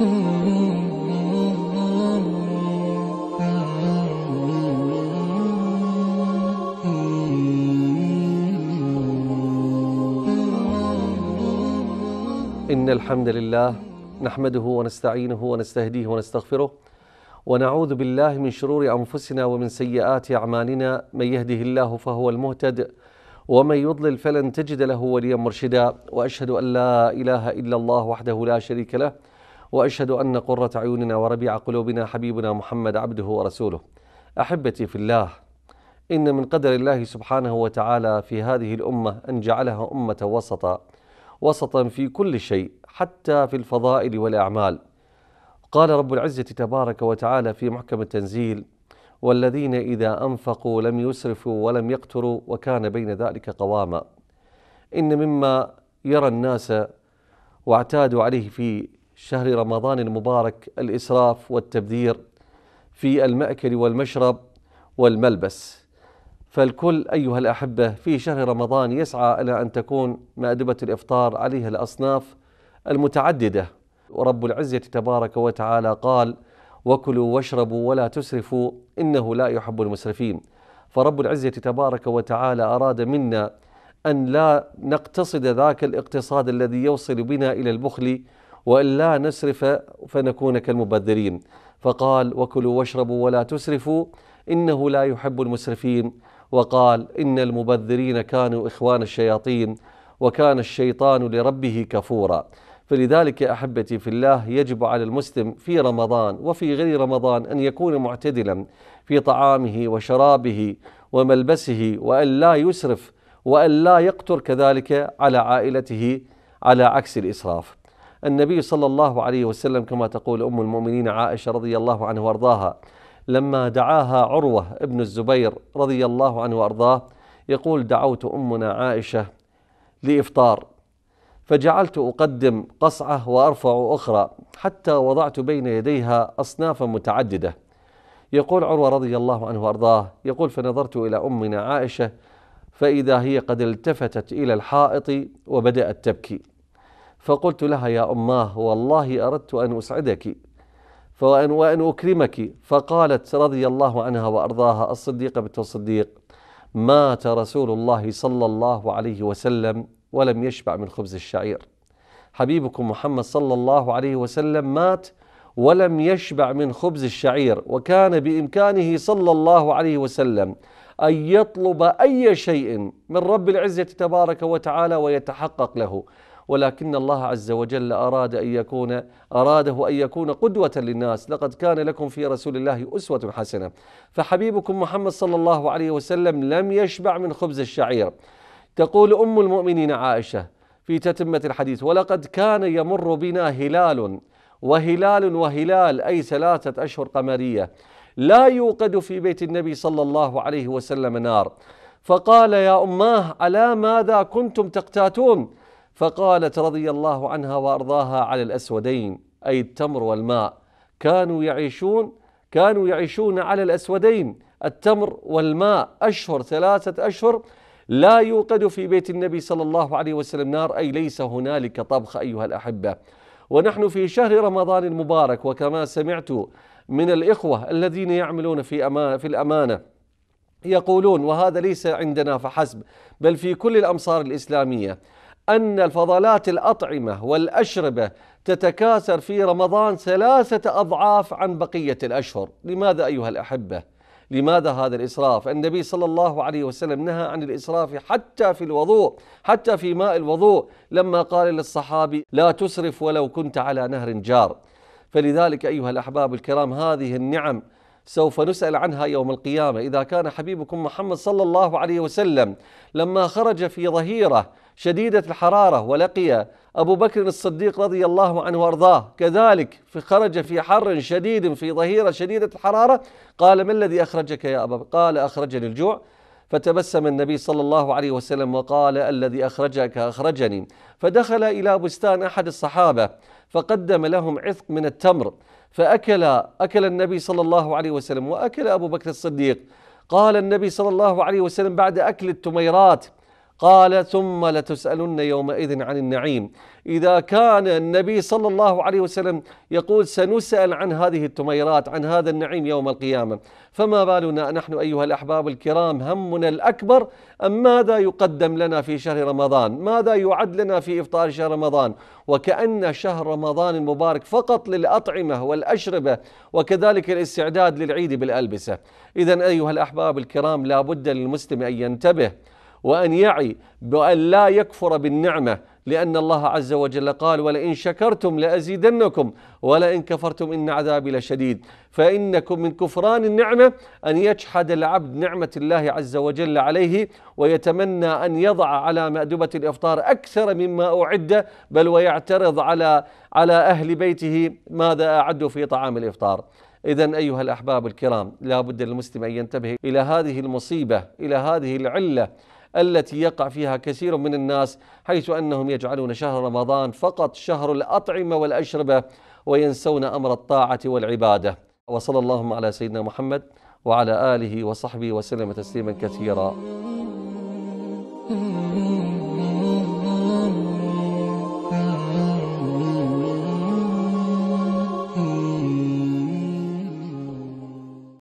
إن الحمد لله نحمده ونستعينه ونستهديه ونستغفره ونعوذ بالله من شرور أنفسنا ومن سيئات أعمالنا من يهده الله فهو المهتد ومن يضلل فلن تجد له وليا مرشدا وأشهد أن لا إله إلا الله وحده لا شريك له وأشهد أن قرة عيوننا وربيع قلوبنا حبيبنا محمد عبده ورسوله أحبتي في الله إن من قدر الله سبحانه وتعالى في هذه الأمة أن جعلها أمة وسطا وسطا في كل شيء حتى في الفضائل والأعمال قال رب العزة تبارك وتعالى في محكم التنزيل والذين إذا أنفقوا لم يسرفوا ولم يقتروا وكان بين ذلك قواما إن مما يرى الناس واعتادوا عليه في شهر رمضان المبارك الإسراف والتبذير في المأكل والمشرب والملبس فالكل أيها الأحبة في شهر رمضان يسعى إلى أن تكون مأدبة الإفطار عليها الأصناف المتعددة ورب العزة تبارك وتعالى قال وكلوا واشربوا ولا تسرفوا إنه لا يحب المسرفين فرب العزة تبارك وتعالى أراد منا أن لا نقتصد ذاك الاقتصاد الذي يوصل بنا إلى البخل وإلا نسرف فنكون كالمبذرين فقال وكلوا واشربوا ولا تسرفوا إنه لا يحب المسرفين وقال إن المبذرين كانوا إخوان الشياطين وكان الشيطان لربه كفورا فلذلك احبتي في الله يجب على المسلم في رمضان وفي غير رمضان ان يكون معتدلا في طعامه وشرابه وملبسه وان لا يسرف وان لا يقتر كذلك على عائلته على عكس الاسراف. النبي صلى الله عليه وسلم كما تقول أم المؤمنين عائشة رضي الله عنه وأرضاها لما دعاها عروة ابن الزبير رضي الله عنه وأرضاه يقول دعوت أمنا عائشة لإفطار فجعلت أقدم قصعة وأرفع أخرى حتى وضعت بين يديها أصنافا متعددة يقول عروة رضي الله عنه وأرضاه يقول فنظرت إلى أمنا عائشة فإذا هي قد التفتت إلى الحائط وبدأت تبكي فقلت لها يا أماه والله أردت أن أسعدك وأن, وأن أكرمك فقالت رضي الله عنها وأرضاها الصديقة بنت الصديق مات رسول الله صلى الله عليه وسلم ولم يشبع من خبز الشعير حبيبكم محمد صلى الله عليه وسلم مات ولم يشبع من خبز الشعير وكان بامكانه صلى الله عليه وسلم ان يطلب اي شيء من رب العزه تبارك وتعالى ويتحقق له ولكن الله عز وجل أراد أن يكون أراده أن يكون قدوة للناس لقد كان لكم في رسول الله أسوة حسنة فحبيبكم محمد صلى الله عليه وسلم لم يشبع من خبز الشعير تقول أم المؤمنين عائشة في تتمة الحديث ولقد كان يمر بنا هلال وهلال وهلال أي ثلاثة أشهر قمرية لا يوقد في بيت النبي صلى الله عليه وسلم نار فقال يا أماه على ماذا كنتم تقتاتون فقالت رضي الله عنها وارضاها على الاسودين اي التمر والماء كانوا يعيشون كانوا يعيشون على الاسودين التمر والماء اشهر ثلاثه اشهر لا يوقد في بيت النبي صلى الله عليه وسلم نار اي ليس هنالك طبخ ايها الاحبه ونحن في شهر رمضان المبارك وكما سمعت من الاخوه الذين يعملون في أمانة في الامانه يقولون وهذا ليس عندنا فحسب بل في كل الامصار الاسلاميه أن الفضلات الأطعمة والأشربة تتكاثر في رمضان ثلاثة أضعاف عن بقية الأشهر لماذا أيها الأحبة؟ لماذا هذا الإسراف؟ النبي صلى الله عليه وسلم نهى عن الإسراف حتى في الوضوء حتى في ماء الوضوء لما قال للصحابي لا تسرف ولو كنت على نهر جار فلذلك أيها الأحباب الكرام هذه النعم سوف نسأل عنها يوم القيامة إذا كان حبيبكم محمد صلى الله عليه وسلم لما خرج في ظهيره شديدة الحرارة ولقي أبو بكر الصديق رضي الله عنه وأرضاه كذلك خرج في حر شديد في ظهيرة شديدة الحرارة قال ما الذي أخرجك يا أبا قال أخرجني الجوع فتبسم النبي صلى الله عليه وسلم وقال الذي أخرجك أخرجني فدخل إلى بستان أحد الصحابة فقدم لهم عثق من التمر فأكل أكل النبي صلى الله عليه وسلم وأكل أبو بكر الصديق قال النبي صلى الله عليه وسلم بعد أكل التميرات قال ثم لتسألن يومئذ عن النعيم إذا كان النبي صلى الله عليه وسلم يقول سنسأل عن هذه التميرات عن هذا النعيم يوم القيامة فما بالنا نحن أيها الأحباب الكرام همنا الأكبر أم ماذا يقدم لنا في شهر رمضان ماذا يعد لنا في إفطار شهر رمضان وكأن شهر رمضان المبارك فقط للأطعمة والأشربة وكذلك الاستعداد للعيد بالألبسة إذا أيها الأحباب الكرام لا بد للمسلم أن ينتبه وأن يعي بأن لا يكفر بالنعمة لأن الله عز وجل قال ولئن شكرتم لأزيدنكم ولئن كفرتم إن عذابي لشديد فإنكم من كفران النعمة أن يجحد العبد نعمة الله عز وجل عليه ويتمنى أن يضع على مأدبة الإفطار أكثر مما أعد بل ويعترض على على أهل بيته ماذا أعد في طعام الإفطار إذا أيها الأحباب الكرام لا بد للمسلم أن ينتبه إلى هذه المصيبة إلى هذه العلة التي يقع فيها كثير من الناس حيث انهم يجعلون شهر رمضان فقط شهر الاطعمه والاشربه وينسون امر الطاعه والعباده وصلى اللهم على سيدنا محمد وعلى اله وصحبه وسلم تسليما كثيرا.